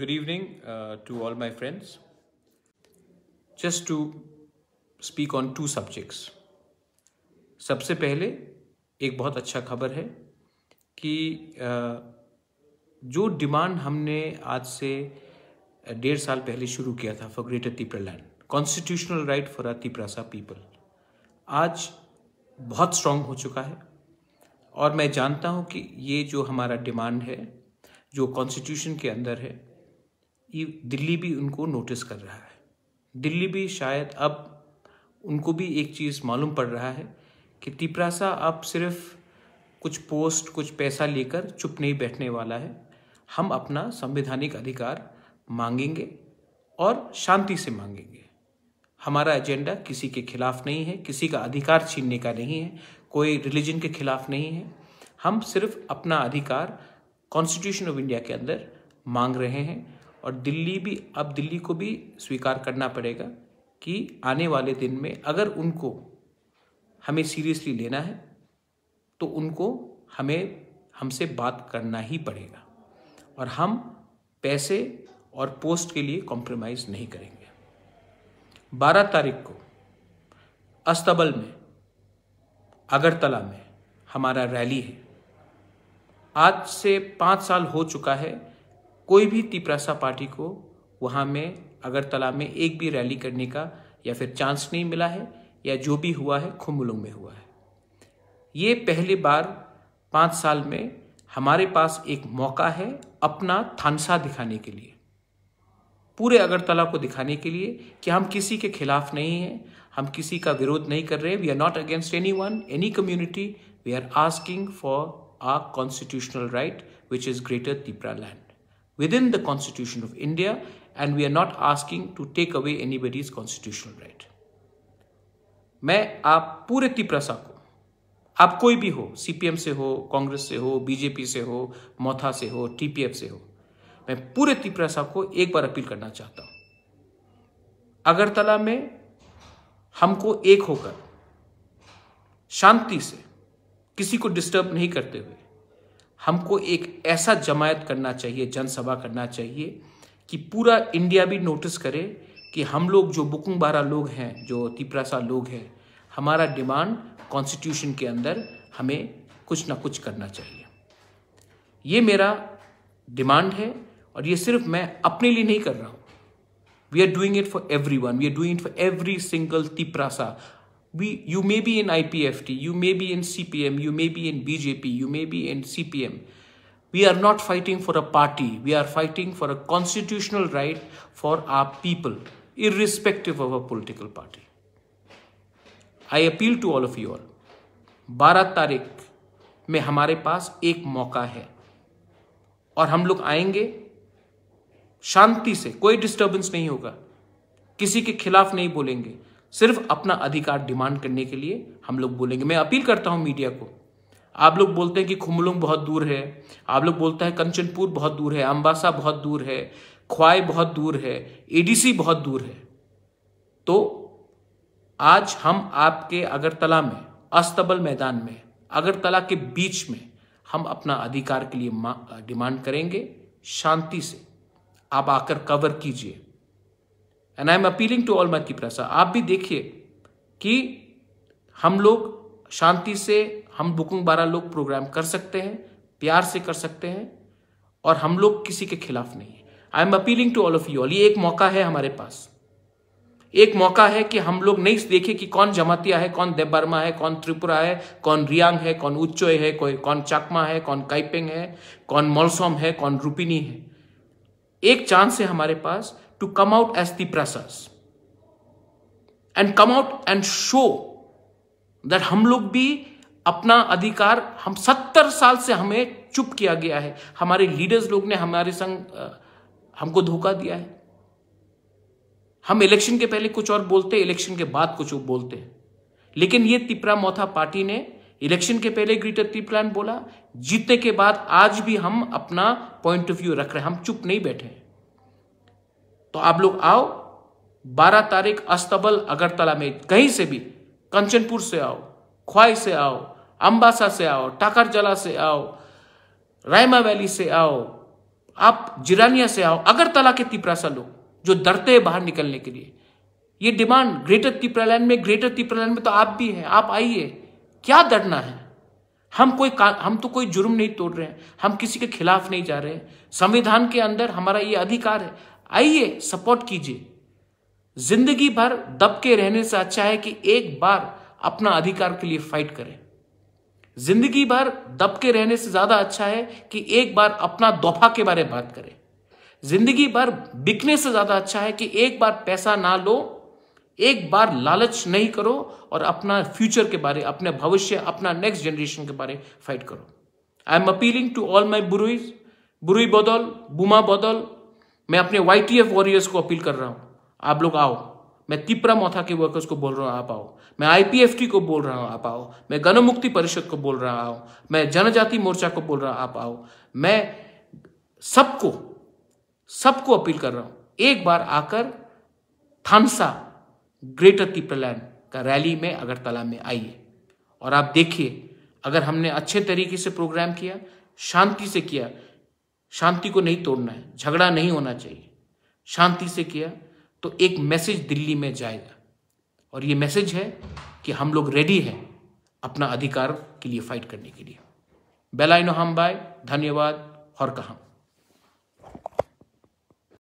good evening uh, to all my friends. Just to speak on two subjects. सबसे पहले एक बहुत अच्छा खबर है कि uh, जो डिमांड हमने आज से uh, डेढ़ साल पहले शुरू किया था for greater Tipraland constitutional right for a Tiprasa people आज बहुत स्ट्रांग हो चुका है और मैं जानता हूं कि ये जो हमारा डिमांड है जो कॉन्स्टिट्यूशन के अंदर है दिल्ली भी उनको नोटिस कर रहा है दिल्ली भी शायद अब उनको भी एक चीज़ मालूम पड़ रहा है कि तिपरासा अब सिर्फ कुछ पोस्ट कुछ पैसा लेकर चुप नहीं बैठने वाला है हम अपना संवैधानिक अधिकार मांगेंगे और शांति से मांगेंगे हमारा एजेंडा किसी के खिलाफ नहीं है किसी का अधिकार छीनने का नहीं है कोई रिलीजन के खिलाफ नहीं है हम सिर्फ अपना अधिकार कॉन्स्टिट्यूशन ऑफ इंडिया के अंदर मांग रहे हैं और दिल्ली भी अब दिल्ली को भी स्वीकार करना पड़ेगा कि आने वाले दिन में अगर उनको हमें सीरियसली लेना है तो उनको हमें हमसे बात करना ही पड़ेगा और हम पैसे और पोस्ट के लिए कॉम्प्रोमाइज़ नहीं करेंगे 12 तारीख को अस्तबल में अगरतला में हमारा रैली है आज से पाँच साल हो चुका है कोई भी तिपरासा पार्टी को वहाँ में अगरतला में एक भी रैली करने का या फिर चांस नहीं मिला है या जो भी हुआ है खुम्बुलुंग में हुआ है ये पहली बार पाँच साल में हमारे पास एक मौका है अपना थानसा दिखाने के लिए पूरे अगरतला को दिखाने के लिए कि हम किसी के खिलाफ नहीं हैं हम किसी का विरोध नहीं कर रहे we are not against anyone any community we are asking for our constitutional right which is greater Tipraland within the Constitution of India and we are not asking to take away anybody's constitutional right. मैं आप पूरे तिप्रसा को आप कोई भी हो CPM से हो कांग्रेस से हो बीजेपी से हो मोथा से हो टीपीएफ से हो मैं पूरे तिप्रसा को एक बार अपील करना चाहता हूं अगरतला में हमको एक होकर शांति से किसी को डिस्टर्ब नहीं करते हुए हमको एक ऐसा जमायत करना चाहिए जनसभा करना चाहिए कि पूरा इंडिया भी नोटिस करे कि हम लोग जो बुकुंग बारा लोग हैं जो तिपरासा लोग हैं हमारा डिमांड कॉन्स्टिट्यूशन के अंदर हमें कुछ ना कुछ करना चाहिए ये मेरा डिमांड है और ये सिर्फ मैं अपने लिए नहीं कर रहा हूँ we are doing it for everyone we are doing it for every single Tiprasa we you may be in IPFT, you may be in CPM, you may be in BJP, you may be in CPM. We are not fighting for a party. We are fighting for a constitutional right for our people, irrespective of a political party. i appeal to all of you all बारह तारीख में हमारे पास एक मौका है और हम लोग आएंगे शांति से कोई डिस्टर्बेंस नहीं होगा किसी के खिलाफ नहीं बोलेंगे सिर्फ अपना अधिकार डिमांड करने के लिए हम लोग बोलेंगे मैं अपील करता हूं मीडिया को आप लोग बोलते हैं कि खुमलुंग बहुत दूर है आप लोग बोलते हैं कंचनपुर बहुत दूर है अम्बासा बहुत दूर है ख्वाई बहुत दूर है एडीसी बहुत दूर है तो आज हम आपके अगरतला में अस्तबल मैदान में अगरतला के बीच में हम अपना अधिकार के लिए डिमांड करेंगे शांति से आप आकर कवर कीजिए and I am appealing to all my प्रसा आप भी देखिए कि हम लोग शांति से हम बुकुंग बारह लोग प्रोग्राम कर सकते हैं प्यार से कर सकते हैं और हम लोग किसी के खिलाफ नहीं है I am appealing to all of you all ये एक मौका है हमारे पास एक मौका है कि हम लोग नहीं देखें कि कौन जमातिया है कौन देवबर्मा है कौन त्रिपुरा है कौन रियांग है कौन उच्चोय है कोई कौन चाकमा है कौन काइपिंग है कौन मोलसोम है कौन रूपिनी है एक चांस है हमारे पास to come out as the pressers and come out and show that हम लोग भी अपना अधिकार हम सत्तर साल से हमें चुप किया गया है हमारे लीडर्स लोग ने हमारे संग हमको धोखा दिया है हम इलेक्शन के पहले कुछ और बोलते इलेक्शन के बाद कुछ और बोलते हैं लेकिन ये तिपरा मोथा पार्टी ने इलेक्शन के पहले ग्रीटर तिपरा बोला जीतने के बाद आज भी हम अपना पॉइंट ऑफ व्यू रख रहे हैं हम चुप नहीं बैठे तो आप लोग आओ बारह तारीख अस्तबल अगरतला में कहीं से भी कंचनपुर से आओ ख्वाई से आओ अम्बासा से आओ टाकरजला से आओ रायमा वैली से आओ आप जिरानिया से आओ अगरतला के तिपरासा लोग जो डरते हैं बाहर निकलने के लिए ये डिमांड ग्रेटर तिपरालैंड में ग्रेटर तिपरालैंड में तो आप भी हैं आप आइए क्या डरना है हम कोई हम तो कोई जुर्म नहीं तोड़ रहे हैं हम किसी के खिलाफ नहीं जा रहे हैं संविधान के अंदर हमारा ये अधिकार है आइए सपोर्ट कीजिए जिंदगी भर दब के रहने से अच्छा है कि एक बार अपना अधिकार के लिए फाइट करें जिंदगी भर दब के रहने से ज्यादा अच्छा है कि एक बार अपना दोफा के बारे में बात करें जिंदगी भर बिकने से ज्यादा अच्छा है कि एक बार पैसा ना लो एक बार लालच नहीं करो और अपना फ्यूचर के बारे अपने भविष्य अपना नेक्स्ट जनरेशन के बारे फाइट करो I am appealing to all my बुरुई बुरुई बोदल बुमा बदौल मैं अपने वाई टी एफ वॉरियर्स को अपील कर रहा हूँ आप लोग आओ मैं तिपरा मोथा के वर्कर्स को बोल रहा हूँ आप आओ मैं आईपीएफटी को बोल रहा हूँ आप आओ मैं गणमुक्ति परिषद को बोल रहा हूँ मैं जनजाति मोर्चा को बोल रहा हूँ आप आओ मैं सबको सबको अपील कर रहा हूँ एक बार आकर थानसा ग्रेटर तिपरलैंड का रैली में अगरतला में आइए और आप देखिए अगर हमने अच्छे तरीके से प्रोग्राम किया शांति से किया शांति को नहीं तोड़ना है झगड़ा नहीं होना चाहिए शांति से किया तो एक मैसेज दिल्ली में जाएगा और ये मैसेज है कि हम लोग रेडी हैं अपना अधिकार के लिए फाइट करने के लिए बेलाइनो हम बाय धन्यवाद और कहाँ